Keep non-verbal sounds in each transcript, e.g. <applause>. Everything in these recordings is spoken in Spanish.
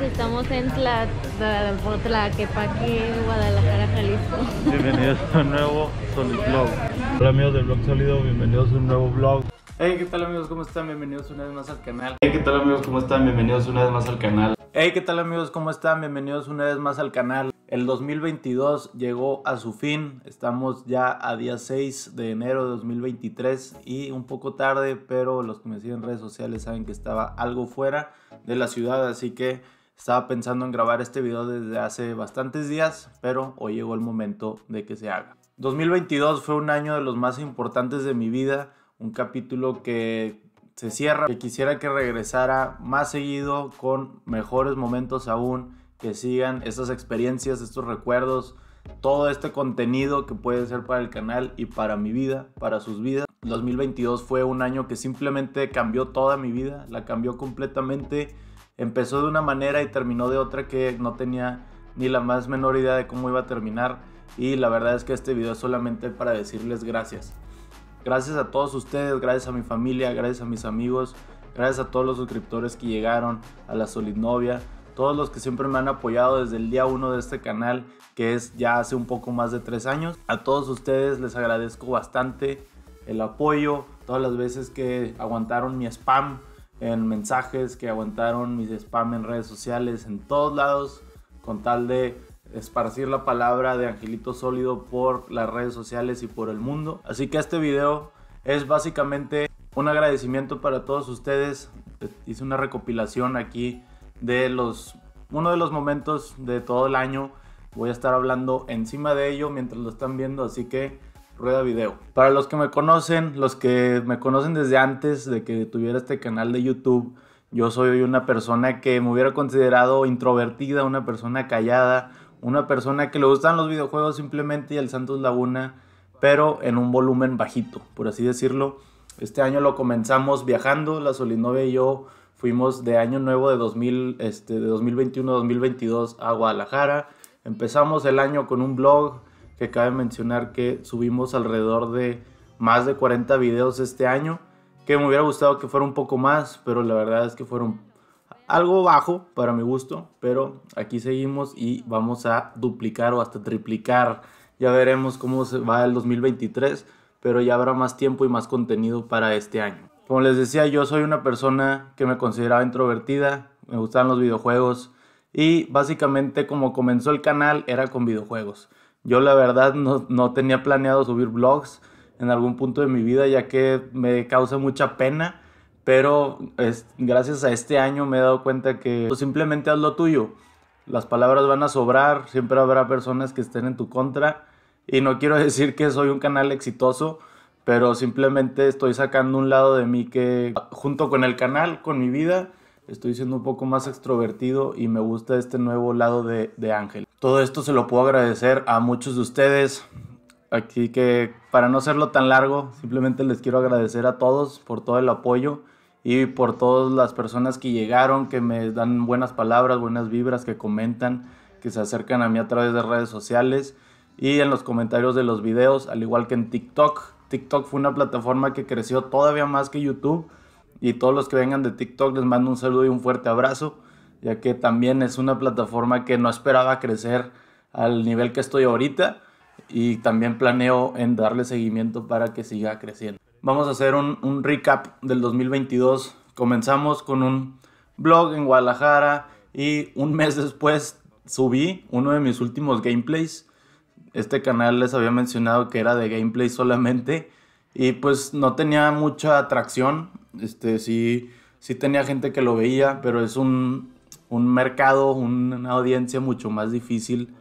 estamos en Tla, Tlaquepaque, Guadalajara, Jalisco. Bienvenidos a un nuevo Solid Vlog. Hola amigos del Vlog Sólido, bienvenidos a un nuevo vlog. Hey, ¿qué tal amigos? ¿Cómo están? Bienvenidos una vez más al canal. Hey, ¿qué tal amigos? ¿Cómo están? Bienvenidos una vez más al canal. Hey, ¿qué tal amigos? ¿Cómo están? Bienvenidos una vez más al canal. El 2022 llegó a su fin. Estamos ya a día 6 de enero de 2023 y un poco tarde, pero los que me siguen en redes sociales saben que estaba algo fuera de la ciudad, así que estaba pensando en grabar este video desde hace bastantes días, pero hoy llegó el momento de que se haga. 2022 fue un año de los más importantes de mi vida, un capítulo que se cierra, que quisiera que regresara más seguido con mejores momentos aún, que sigan estas experiencias, estos recuerdos, todo este contenido que puede ser para el canal y para mi vida, para sus vidas. 2022 fue un año que simplemente cambió toda mi vida, la cambió completamente empezó de una manera y terminó de otra que no tenía ni la más menor idea de cómo iba a terminar. Y la verdad es que este video es solamente para decirles gracias. Gracias a todos ustedes, gracias a mi familia, gracias a mis amigos, gracias a todos los suscriptores que llegaron, a la Solidnovia, todos los que siempre me han apoyado desde el día 1 de este canal, que es ya hace un poco más de 3 años. A todos ustedes les agradezco bastante el apoyo, todas las veces que aguantaron mi spam, en mensajes, que aguantaron mis spam en redes sociales, en todos lados, con tal de esparcir la palabra de Angelito Sólido por las redes sociales y por el mundo. Así que este video es básicamente un agradecimiento para todos ustedes. Hice una recopilación aquí de los uno de los momentos de todo el año. Voy a estar hablando encima de ello mientras lo están viendo, así que Rueda Video. Para los que me conocen, los que me conocen desde antes de que tuviera este canal de YouTube, yo soy una persona que me hubiera considerado introvertida, una persona callada, una persona que le gustan los videojuegos simplemente y el Santos Laguna, pero en un volumen bajito, por así decirlo. Este año lo comenzamos viajando, la Solinovia y yo fuimos de año nuevo de, este, de 2021-2022 a Guadalajara. Empezamos el año con un blog, que cabe mencionar que subimos alrededor de más de 40 videos este año, que me hubiera gustado que fuera un poco más, pero la verdad es que fueron algo bajo para mi gusto, pero aquí seguimos y vamos a duplicar o hasta triplicar. Ya veremos cómo se va el 2023, pero ya habrá más tiempo y más contenido para este año. Como les decía, yo soy una persona que me consideraba introvertida, me gustaban los videojuegos y básicamente como comenzó el canal era con videojuegos. Yo la verdad no, no tenía planeado subir vlogs en algún punto de mi vida ya que me causa mucha pena, pero es, gracias a este año me he dado cuenta que pues, simplemente haz lo tuyo. Las palabras van a sobrar, siempre habrá personas que estén en tu contra y no quiero <laughs> decir que soy un canal exitoso, pero simplemente estoy sacando un lado de mí que junto con el canal, con mi vida, estoy siendo un poco más extrovertido y me gusta este nuevo lado de, de Ángel. Todo esto se lo puedo agradecer a muchos de ustedes. Aquí que para no hacerlo tan largo, simplemente les quiero agradecer a todos por todo el apoyo y por todas las personas que llegaron, que me dan buenas palabras, buenas vibras, que comentan, que se acercan a mí a través de redes sociales y en los comentarios de los videos, al igual que en TikTok. TikTok fue una plataforma que creció todavía más que YouTube y todos los que vengan de TikTok les mando un saludo y un fuerte abrazo ya que también es una plataforma que no esperaba crecer al nivel que estoy ahorita y también planeo en darle seguimiento para que siga creciendo. Vamos a hacer un, recap del 2022. Comenzamos con un blog en Guadalajara y un mes después subí uno de mis últimos gameplays. Este canal les había mencionado que era de gameplay solamente y pues no tenía mucha atracción. Este sí, sí tenía gente que lo veía, pero es un un mercado, una audiencia mucho más difícil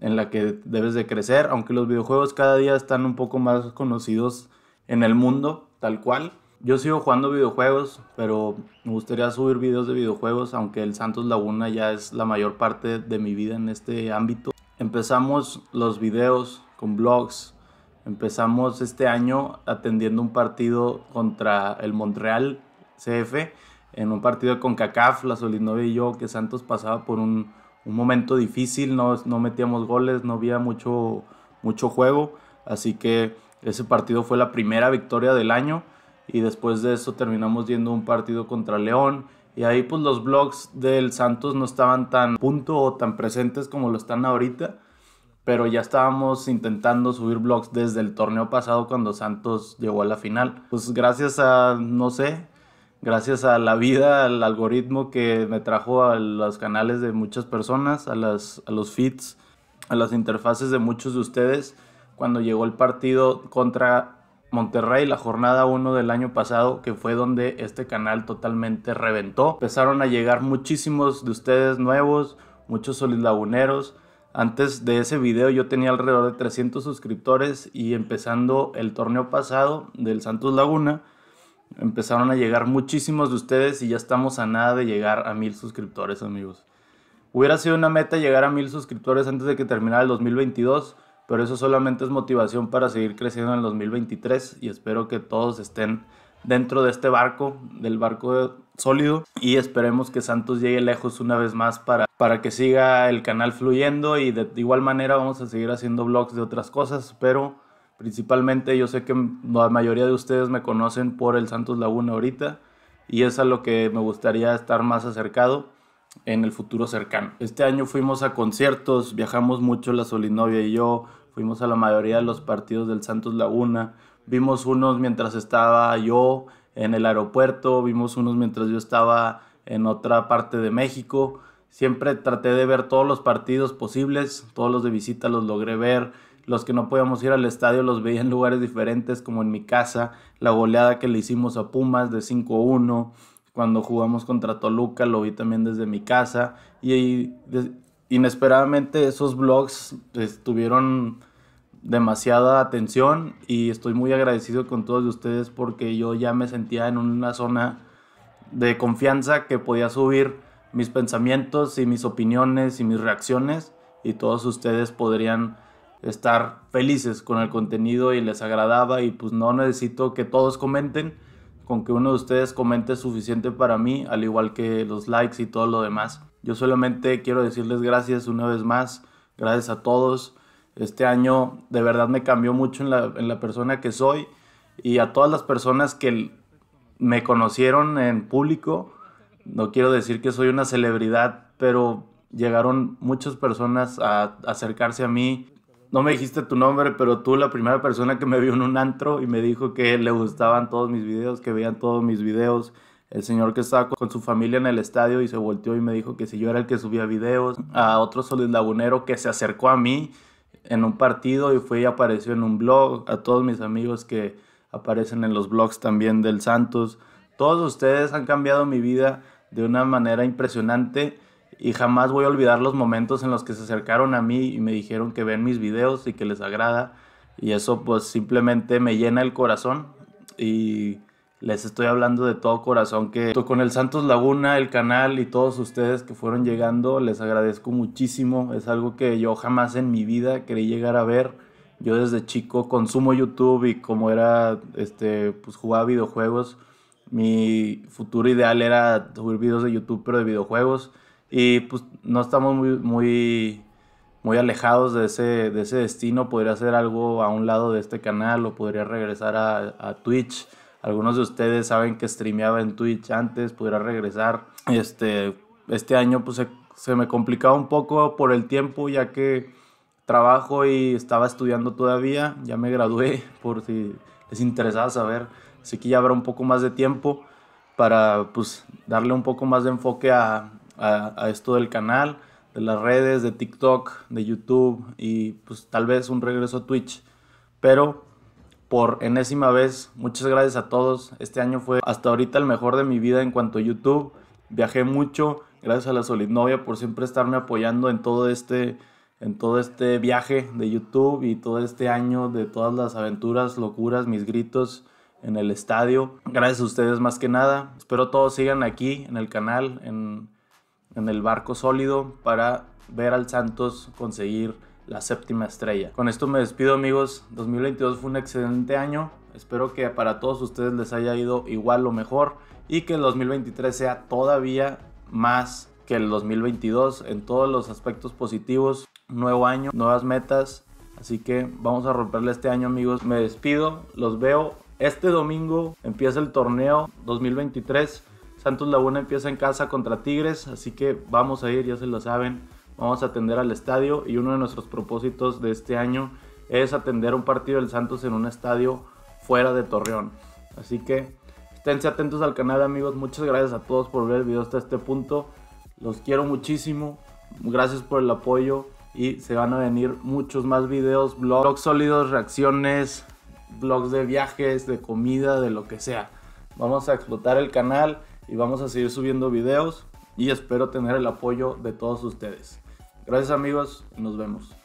en la que debes de crecer, aunque los videojuegos cada día están un poco más conocidos en el mundo, tal cual. Yo sigo jugando videojuegos, pero me gustaría subir videos de videojuegos, aunque el Santos Laguna ya es la mayor parte de mi vida en este ámbito. Empezamos los videos con blogs, empezamos este año atendiendo un partido contra el Montreal CF en un partido con CACAF, la Solinove y yo, que Santos pasaba por un, momento difícil, no, no, metíamos goles, no había mucho, mucho juego, así que ese partido fue la primera victoria del año y después de eso terminamos yendo un partido contra León y ahí pues los blogs del Santos no estaban tan punto o tan presentes como lo están ahorita, pero ya estábamos intentando subir blogs desde el torneo pasado cuando Santos llegó a la final. Pues gracias a, no sé, gracias a la vida, al algoritmo que me trajo a los canales de muchas personas, a, las, los feeds, a las interfaces de muchos de ustedes, cuando llegó el partido contra Monterrey, la jornada 1 del año pasado, que fue donde este canal totalmente reventó. Empezaron a llegar muchísimos de ustedes nuevos, muchos solislaguneros. Antes de ese video yo tenía alrededor de 300 suscriptores y empezando el torneo pasado del Santos Laguna, empezaron a llegar muchísimos de ustedes y ya estamos a nada de llegar a mil suscriptores, amigos. Hubiera sido una meta llegar a mil suscriptores antes de que terminara el 2022, pero eso solamente es motivación para seguir creciendo en el 2023 y espero que todos estén dentro de este barco, del barco sólido y esperemos que Santos llegue lejos una vez más para, para que siga el canal fluyendo y de igual manera vamos a seguir haciendo vlogs de otras cosas, pero Principalmente yo sé que la mayoría de ustedes me conocen por el Santos Laguna ahorita y es a lo que me gustaría estar más acercado en el futuro cercano. Este año fuimos a conciertos, viajamos mucho la Solinovia y yo, fuimos a la mayoría de los partidos del Santos Laguna, vimos unos mientras estaba yo en el aeropuerto, vimos unos mientras yo estaba en otra parte de México. Siempre traté de ver todos los partidos posibles, todos los de visita los logré ver los que no podíamos ir al estadio los veía en lugares diferentes, como en mi casa, la goleada que le hicimos a Pumas de 5-1, cuando jugamos contra Toluca lo vi también desde mi casa, y, inesperadamente esos blogs pues, tuvieron demasiada atención y estoy muy agradecido con todos ustedes porque yo ya me sentía en una zona de confianza que podía subir mis pensamientos y mis opiniones y mis reacciones y todos ustedes podrían estar felices con el contenido y les agradaba y pues no necesito que todos comenten, con que uno de ustedes comente es suficiente para mí, al igual que los likes y todo lo demás. Yo solamente quiero decirles gracias una vez más, gracias a todos. Este año de verdad me cambió mucho en la, en la persona que soy y a todas las personas que me conocieron en público. No quiero decir que soy una celebridad, pero llegaron muchas personas a acercarse a mí, no me dijiste tu nombre, pero tú la primera persona que me vio en un antro y me dijo que le gustaban todos mis videos, que veían todos mis videos. El señor que estaba con su familia en el estadio y se volteó y me dijo que si yo era el que subía videos. A otro lagunero que se acercó a mí en un partido y fue y apareció en un blog. A todos mis amigos que aparecen en los blogs también del Santos. Todos ustedes han cambiado mi vida de una manera impresionante y jamás voy a olvidar los momentos en los que se acercaron a mí y me dijeron que ven mis videos y que les agrada y eso pues simplemente me llena el corazón y les estoy hablando de todo corazón que con el Santos Laguna, el canal y todos ustedes que fueron llegando, les agradezco muchísimo. Es algo que yo jamás en mi vida quería llegar a ver. Yo desde chico consumo YouTube y como era, este, pues jugaba videojuegos. Mi futuro ideal era subir videos de YouTube pero de videojuegos. Y pues no estamos muy, muy, muy alejados de ese, de ese destino. Podría hacer algo a un lado de este canal o podría regresar a, Twitch. Algunos de ustedes saben que streameaba en Twitch antes, podría regresar. Este, este año pues se, se me complicaba un poco por el tiempo ya que trabajo y estaba estudiando todavía. Ya me gradué <laughs> por si les interesaba saber. Así que ya habrá un poco más de tiempo para pues darle un poco más de enfoque a, a, esto del canal, de las redes, de TikTok, de YouTube y pues tal vez un regreso a Twitch. Pero por enésima vez, muchas gracias a todos. Este año fue hasta ahorita el mejor de mi vida en cuanto a YouTube. Viajé mucho, gracias a la Solidnovia por siempre estarme apoyando en todo este en todo este viaje de YouTube y todo este año de todas las aventuras, locuras, mis gritos en el estadio. Gracias a ustedes más que nada. Espero todos sigan aquí en el canal en en el barco sólido para ver al Santos conseguir la séptima estrella. Con esto me despido amigos, 2022 fue un excelente año, espero que para todos ustedes les haya ido igual o mejor y que el 2023 sea todavía más que el 2022 en todos los aspectos positivos, nuevo año, nuevas metas, así que vamos a romperle este año amigos, me despido, los veo este domingo, empieza el torneo 2023 Santos Laguna empieza en casa contra Tigres, así que vamos a ir, ya se lo saben, vamos a atender al estadio y uno de nuestros propósitos de este año es atender un partido del Santos en un estadio fuera de Torreón. Así que esténse atentos al canal amigos, muchas gracias a todos por ver el video hasta este punto, los quiero muchísimo, gracias por el apoyo y se van a venir muchos más videos, blogs sólidos, reacciones, blogs de viajes, de comida, de lo que sea. Vamos a explotar el canal y vamos a seguir subiendo videos y espero tener el apoyo de todos ustedes. Gracias amigos, nos vemos.